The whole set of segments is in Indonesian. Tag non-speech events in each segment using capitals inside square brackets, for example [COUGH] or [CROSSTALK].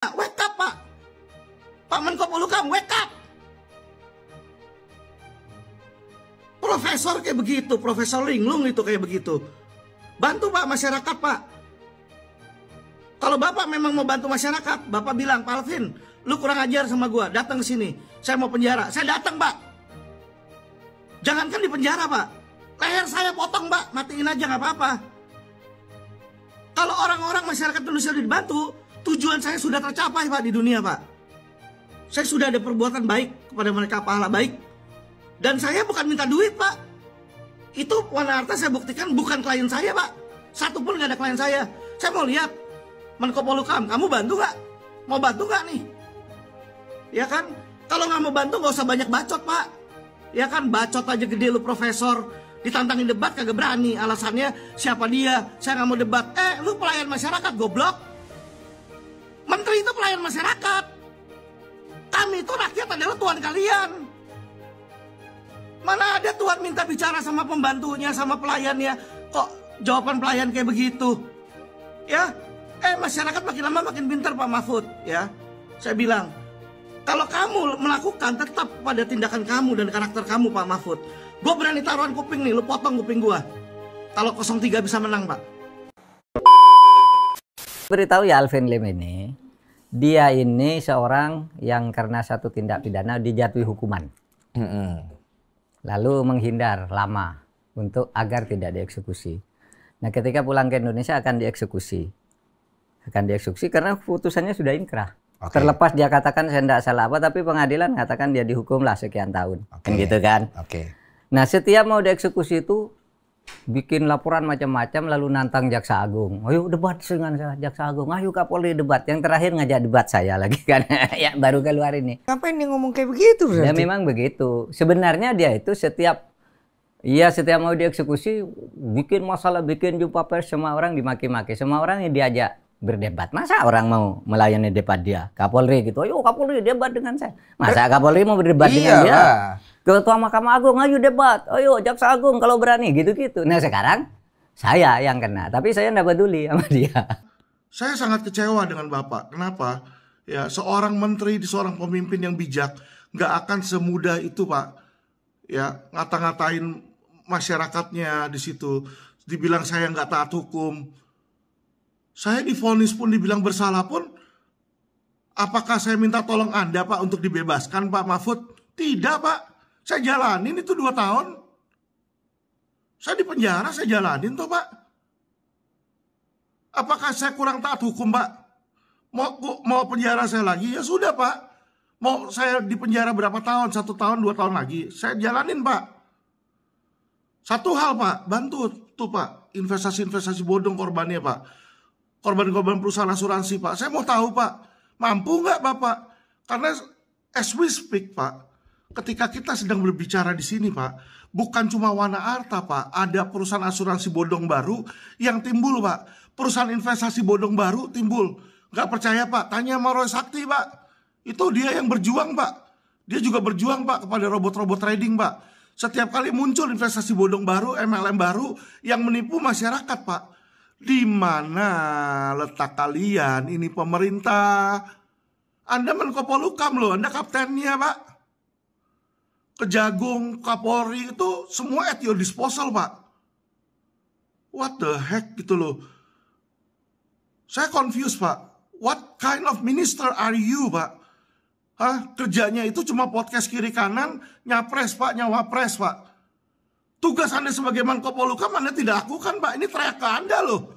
Wake up, Pak. Pak Menko Polukam wake up. Profesor kayak begitu, Profesor Linglung itu kayak begitu. Bantu Pak masyarakat, Pak. Kalau Bapak memang mau bantu masyarakat, Bapak bilang, Pak Alvin, lu kurang ajar sama gue, datang ke sini. Saya mau penjara. Saya datang, Pak. Jangankan di penjara, Pak. Leher saya potong, Pak. Matiin aja nggak apa-apa. Kalau orang-orang masyarakat Indonesia dibantu, Tujuan saya sudah tercapai Pak di dunia Pak. Saya sudah ada perbuatan baik kepada mereka pahala baik. Dan saya bukan minta duit Pak. Itu Wanaharta saya buktikan bukan klien saya Pak. Satu pun gak ada klien saya. Saya mau lihat Menko Polukam, kamu bantu gak? Mau bantu gak nih? Ya kan? Kalau nggak mau bantu nggak usah banyak bacot Pak. Ya kan bacot aja gede lu profesor ditantangin debat kagak berani alasannya siapa dia saya nggak mau debat eh lu pelayan masyarakat goblok Menteri itu pelayan masyarakat. Kami itu rakyat adalah tuan kalian. Mana ada tuan minta bicara sama pembantunya, sama pelayannya. Kok jawaban pelayan kayak begitu? Ya, eh masyarakat makin lama makin pintar Pak Mahfud. Ya, saya bilang, kalau kamu melakukan tetap pada tindakan kamu dan karakter kamu Pak Mahfud. Gue berani taruhan kuping nih, lu potong kuping gue. Kalau 03 bisa menang Pak. Beritahu ya Alvin Lim ini, dia ini seorang yang karena satu tindak pidana dijatuhi hukuman. Mm -hmm. Lalu menghindar lama untuk agar tidak dieksekusi. Nah ketika pulang ke Indonesia akan dieksekusi. Akan dieksekusi karena putusannya sudah inkrah. Okay. Terlepas dia katakan saya tidak salah apa, tapi pengadilan mengatakan dia dihukumlah sekian tahun. Okay. Kan gitu kan? Oke. Okay. Nah setiap mau dieksekusi itu bikin laporan macam-macam lalu nantang Jaksa Agung. Ayo debat dengan saya Jaksa Agung. Ayo Kapolri debat. Yang terakhir ngajak debat saya lagi [LAUGHS] kan. ya baru keluar ini. Ngapain dia ngomong kayak begitu berarti? Ya memang begitu. Sebenarnya dia itu setiap Iya setiap mau dieksekusi bikin masalah, bikin jumpa pers semua orang dimaki-maki. Semua orang yang diajak berdebat. Masa orang mau melayani debat dia? Kapolri gitu. Ayo Kapolri debat dengan saya. Masa Kapolri mau berdebat iya dengan dia? Lah. Ketua Mahkamah Agung, ayo debat, ayo Jaksa Agung kalau berani, gitu-gitu. Nah sekarang saya yang kena, tapi saya tidak peduli sama dia. Saya sangat kecewa dengan Bapak. Kenapa? Ya, seorang menteri, seorang pemimpin yang bijak, nggak akan semudah itu, Pak. Ya, ngata-ngatain masyarakatnya di situ. Dibilang saya nggak taat hukum. Saya difonis pun dibilang bersalah pun, apakah saya minta tolong Anda, Pak, untuk dibebaskan, Pak Mahfud? Tidak, Pak. Saya jalanin itu dua tahun. Saya di penjara, saya jalanin tuh pak. Apakah saya kurang taat hukum pak? Mau, mau penjara saya lagi? Ya sudah pak. Mau saya di penjara berapa tahun? Satu tahun, dua tahun lagi? Saya jalanin pak. Satu hal pak, bantu tuh pak. Investasi-investasi bodong korbannya pak. Korban-korban perusahaan asuransi pak. Saya mau tahu pak. Mampu nggak bapak? Karena as we speak pak ketika kita sedang berbicara di sini, Pak, bukan cuma warna Arta, Pak. Ada perusahaan asuransi bodong baru yang timbul, Pak. Perusahaan investasi bodong baru timbul. Gak percaya, Pak? Tanya sama Roy Sakti, Pak. Itu dia yang berjuang, Pak. Dia juga berjuang, Pak, kepada robot-robot trading, Pak. Setiap kali muncul investasi bodong baru, MLM baru yang menipu masyarakat, Pak. Di mana letak kalian? Ini pemerintah. Anda Polukam, loh, Anda kaptennya, Pak kejagung, kapolri itu semua at your disposal pak. What the heck gitu loh. Saya confused pak. What kind of minister are you pak? Hah, kerjanya itu cuma podcast kiri kanan, nyapres pak, nyawapres pak. Tugas anda sebagai Menko poluka mana tidak lakukan pak. Ini teriak ke anda loh.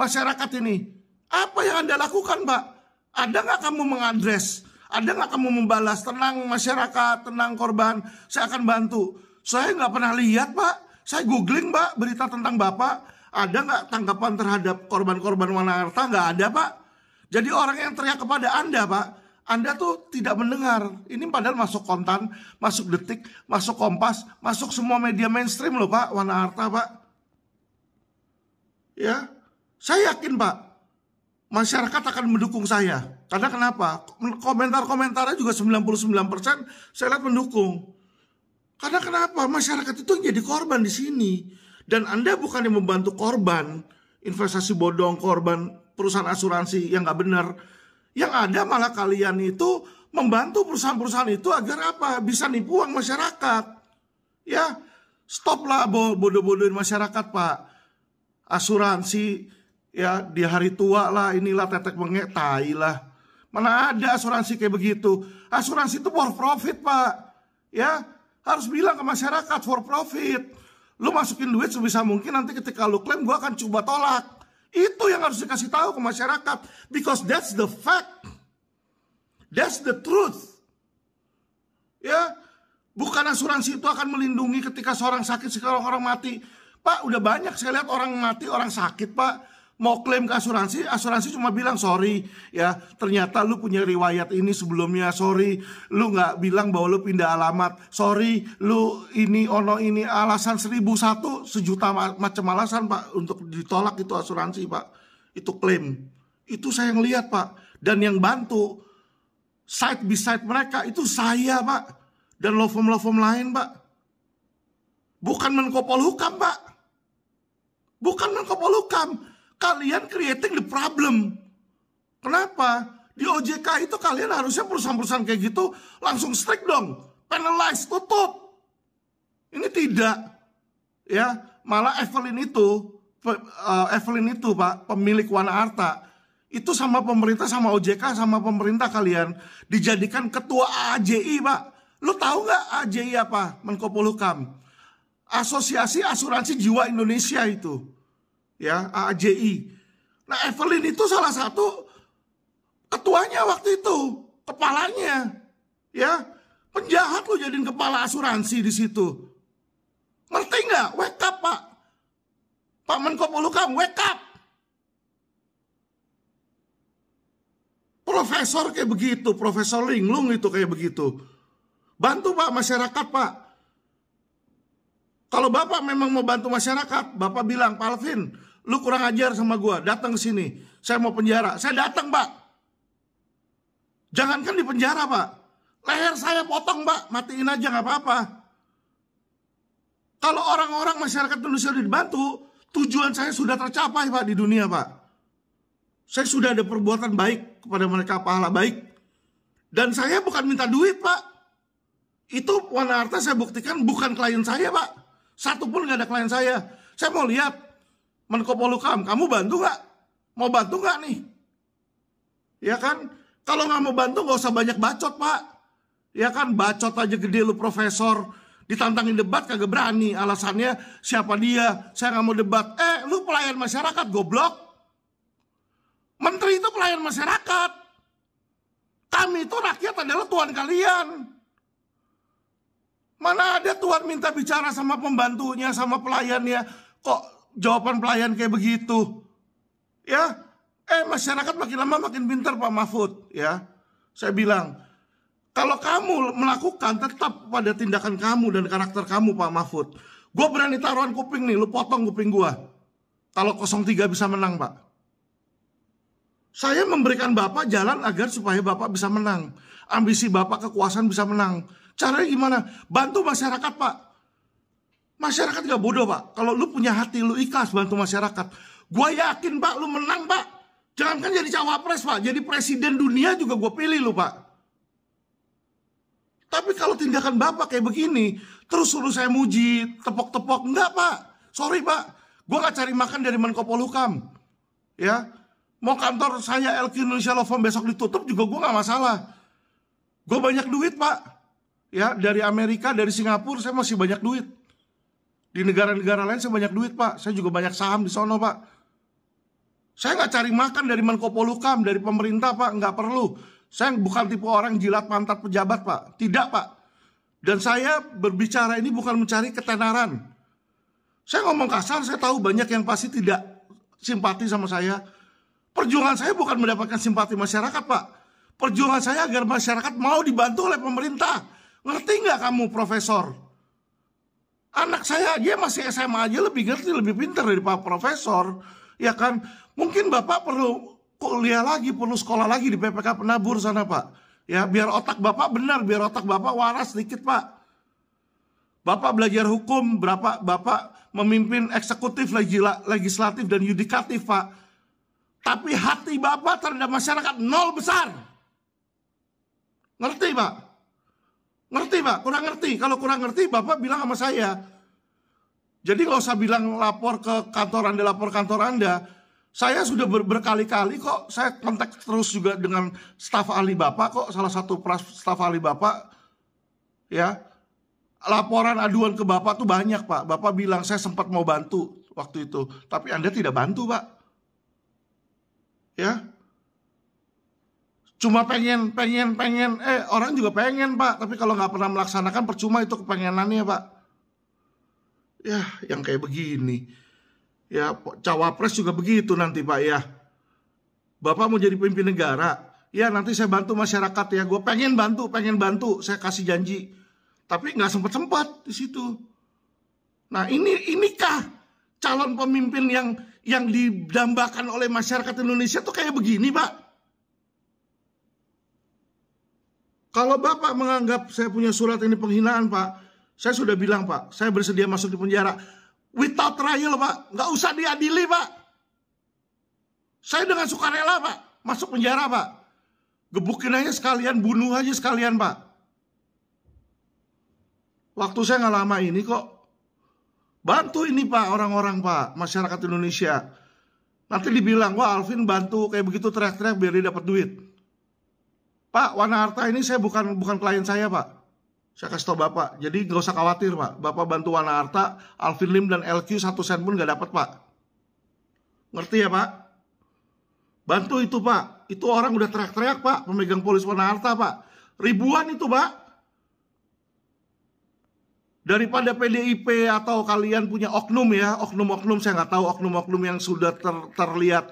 Masyarakat ini. Apa yang anda lakukan pak? Ada nggak kamu mengadres ada nggak kamu membalas? Tenang masyarakat, tenang korban. Saya akan bantu. Saya nggak pernah lihat pak. Saya googling pak berita tentang bapak. Ada nggak tanggapan terhadap korban-korban Wanarta? Nggak ada pak. Jadi orang yang teriak kepada anda pak, anda tuh tidak mendengar. Ini padahal masuk kontan, masuk detik, masuk kompas, masuk semua media mainstream loh pak, Wanarta pak. Ya, saya yakin pak, masyarakat akan mendukung saya. Karena kenapa? Komentar-komentarnya juga 99% saya lihat mendukung. Karena kenapa? Masyarakat itu yang jadi korban di sini. Dan Anda bukan yang membantu korban, investasi bodong, korban perusahaan asuransi yang nggak benar. Yang ada malah kalian itu membantu perusahaan-perusahaan itu agar apa? Bisa nipu uang masyarakat. Ya, stoplah bodoh-bodohin masyarakat, Pak. Asuransi ya di hari tua lah inilah tetek bengek tai lah mana ada asuransi kayak begitu asuransi itu for profit pak ya harus bilang ke masyarakat for profit lu masukin duit sebisa mungkin nanti ketika lu klaim gua akan coba tolak itu yang harus dikasih tahu ke masyarakat because that's the fact that's the truth ya bukan asuransi itu akan melindungi ketika seorang sakit sekarang orang mati pak udah banyak saya lihat orang mati orang sakit pak mau klaim ke asuransi, asuransi cuma bilang sorry ya ternyata lu punya riwayat ini sebelumnya, sorry lu nggak bilang bahwa lu pindah alamat, sorry lu ini ono ini alasan seribu satu sejuta macam alasan pak untuk ditolak itu asuransi pak, itu klaim, itu saya lihat pak dan yang bantu side by side mereka itu saya pak dan law firm law firm lain pak, bukan menkopol hukam pak, bukan menkopol hukam kalian creating the problem. Kenapa? Di OJK itu kalian harusnya perusahaan-perusahaan kayak gitu langsung strike dong. Penalize, tutup. Ini tidak. Ya, malah Evelyn itu, eh, Evelyn itu Pak, pemilik Arta itu sama pemerintah, sama OJK, sama pemerintah kalian dijadikan ketua AJI, Pak. Lu tahu nggak AJI apa? Menko Polhukam. Asosiasi Asuransi Jiwa Indonesia itu ya AJI. Nah Evelyn itu salah satu ketuanya waktu itu, kepalanya, ya penjahat lo jadiin kepala asuransi di situ. Ngerti nggak? Wake up pak, Pak Menko polukam wake up. Profesor kayak begitu, Profesor Linglung itu kayak begitu. Bantu pak masyarakat pak. Kalau bapak memang mau bantu masyarakat, bapak bilang Pak Alvin, Lu kurang ajar sama gue, datang ke sini. Saya mau penjara. Saya datang, Pak. Jangankan di penjara, Pak. Leher saya potong, Pak. Matiin aja, nggak apa-apa. Kalau orang-orang masyarakat Indonesia sudah dibantu, tujuan saya sudah tercapai, Pak, di dunia, Pak. Saya sudah ada perbuatan baik kepada mereka, pahala baik. Dan saya bukan minta duit, Pak. Itu warna Arta saya buktikan bukan klien saya, Pak. satupun nggak ada klien saya. Saya mau lihat Menko Polukam, kamu bantu nggak? Mau bantu nggak nih? Ya kan? Kalau nggak mau bantu nggak usah banyak bacot pak. Ya kan bacot aja gede lu profesor. Ditantangin debat kagak berani. Alasannya siapa dia? Saya nggak mau debat. Eh lu pelayan masyarakat goblok. Menteri itu pelayan masyarakat. Kami itu rakyat adalah tuan kalian. Mana ada tuan minta bicara sama pembantunya, sama pelayannya. Kok jawaban pelayan kayak begitu. Ya, eh masyarakat makin lama makin pintar Pak Mahfud, ya. Saya bilang, kalau kamu melakukan tetap pada tindakan kamu dan karakter kamu Pak Mahfud. Gue berani taruhan kuping nih, lu potong kuping gue. Kalau 03 bisa menang Pak. Saya memberikan Bapak jalan agar supaya Bapak bisa menang. Ambisi Bapak kekuasaan bisa menang. Caranya gimana? Bantu masyarakat Pak Masyarakat gak bodoh pak. Kalau lu punya hati, lu ikhlas bantu masyarakat. Gue yakin pak, lu menang pak. Jangan kan jadi cawapres pak, jadi presiden dunia juga gue pilih lu pak. Tapi kalau tindakan bapak kayak begini, terus suruh saya muji, tepok-tepok, enggak pak. Sorry pak, gue gak cari makan dari Menko Polhukam. Ya, mau kantor saya LQ Indonesia Law Firm besok ditutup juga gue gak masalah. Gue banyak duit pak. Ya, dari Amerika, dari Singapura saya masih banyak duit di negara-negara lain saya banyak duit pak, saya juga banyak saham di sono pak. Saya nggak cari makan dari Menko Polukam, dari pemerintah pak, nggak perlu. Saya bukan tipe orang jilat pantat pejabat pak, tidak pak. Dan saya berbicara ini bukan mencari ketenaran. Saya ngomong kasar, saya tahu banyak yang pasti tidak simpati sama saya. Perjuangan saya bukan mendapatkan simpati masyarakat, Pak. Perjuangan saya agar masyarakat mau dibantu oleh pemerintah. Ngerti nggak kamu, Profesor? anak saya dia masih SMA aja lebih ngerti lebih pintar dari pak profesor ya kan mungkin bapak perlu kuliah lagi perlu sekolah lagi di PPK penabur sana pak ya biar otak bapak benar biar otak bapak waras sedikit pak bapak belajar hukum berapa bapak memimpin eksekutif legislatif dan yudikatif pak tapi hati bapak terhadap masyarakat nol besar ngerti pak Ngerti Pak? Kurang ngerti. Kalau kurang ngerti Bapak bilang sama saya. Jadi nggak usah bilang lapor ke kantor Anda, lapor kantor Anda. Saya sudah ber berkali-kali kok saya kontak terus juga dengan staf ahli Bapak kok salah satu staf ahli Bapak ya. Laporan aduan ke Bapak tuh banyak Pak. Bapak bilang saya sempat mau bantu waktu itu, tapi Anda tidak bantu Pak. cuma pengen pengen pengen eh orang juga pengen pak tapi kalau nggak pernah melaksanakan percuma itu kepengenannya pak ya yang kayak begini ya cawapres juga begitu nanti pak ya bapak mau jadi pemimpin negara ya nanti saya bantu masyarakat ya gue pengen bantu pengen bantu saya kasih janji tapi nggak sempat sempat di situ nah ini inikah calon pemimpin yang yang didambakan oleh masyarakat Indonesia tuh kayak begini pak Kalau Bapak menganggap saya punya surat ini penghinaan, Pak, saya sudah bilang, Pak, saya bersedia masuk di penjara. Without trial, Pak. Nggak usah diadili, Pak. Saya dengan sukarela, Pak. Masuk penjara, Pak. Gebukin aja sekalian, bunuh aja sekalian, Pak. Waktu saya nggak lama ini kok. Bantu ini, Pak, orang-orang, Pak, masyarakat Indonesia. Nanti dibilang, wah Alvin bantu kayak begitu teriak-teriak biar dia dapat duit. Pak Wanarta ini saya bukan bukan klien saya Pak. Saya kasih tau Bapak, jadi nggak usah khawatir Pak. Bapak bantu Wanarta, Alvin Lim dan LQ satu sen pun nggak dapat Pak. Ngerti ya Pak? Bantu itu Pak, itu orang udah teriak-teriak Pak, pemegang polis Wanarta Pak. Ribuan itu Pak. Daripada PDIP atau kalian punya oknum ya, oknum-oknum saya nggak tahu oknum-oknum yang sudah ter, terlihat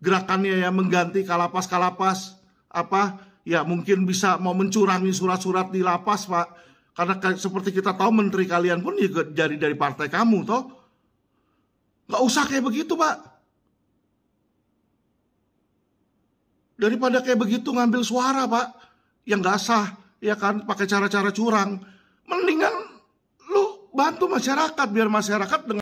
gerakannya ya mengganti kalapas-kalapas apa ya mungkin bisa mau mencurangi surat-surat di lapas pak karena seperti kita tahu menteri kalian pun juga dari dari partai kamu toh nggak usah kayak begitu pak daripada kayak begitu ngambil suara pak yang nggak sah ya kan pakai cara-cara curang mendingan lu bantu masyarakat biar masyarakat dengan